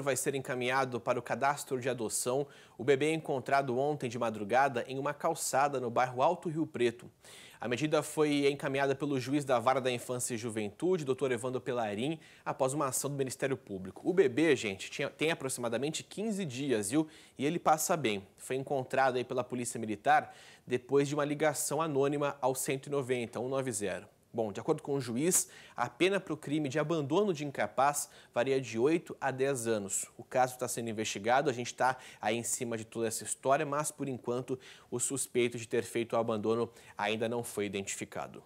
vai ser encaminhado para o cadastro de adoção. O bebê é encontrado ontem de madrugada em uma calçada no bairro Alto Rio Preto. A medida foi encaminhada pelo juiz da Vara da Infância e Juventude, doutor Evandro Pelarim, após uma ação do Ministério Público. O bebê, gente, tinha, tem aproximadamente 15 dias, viu? E ele passa bem. Foi encontrado aí pela Polícia Militar depois de uma ligação anônima ao 190, 190. Bom, de acordo com o juiz, a pena para o crime de abandono de incapaz varia de 8 a 10 anos. O caso está sendo investigado, a gente está aí em cima de toda essa história, mas por enquanto o suspeito de ter feito o abandono ainda não foi identificado.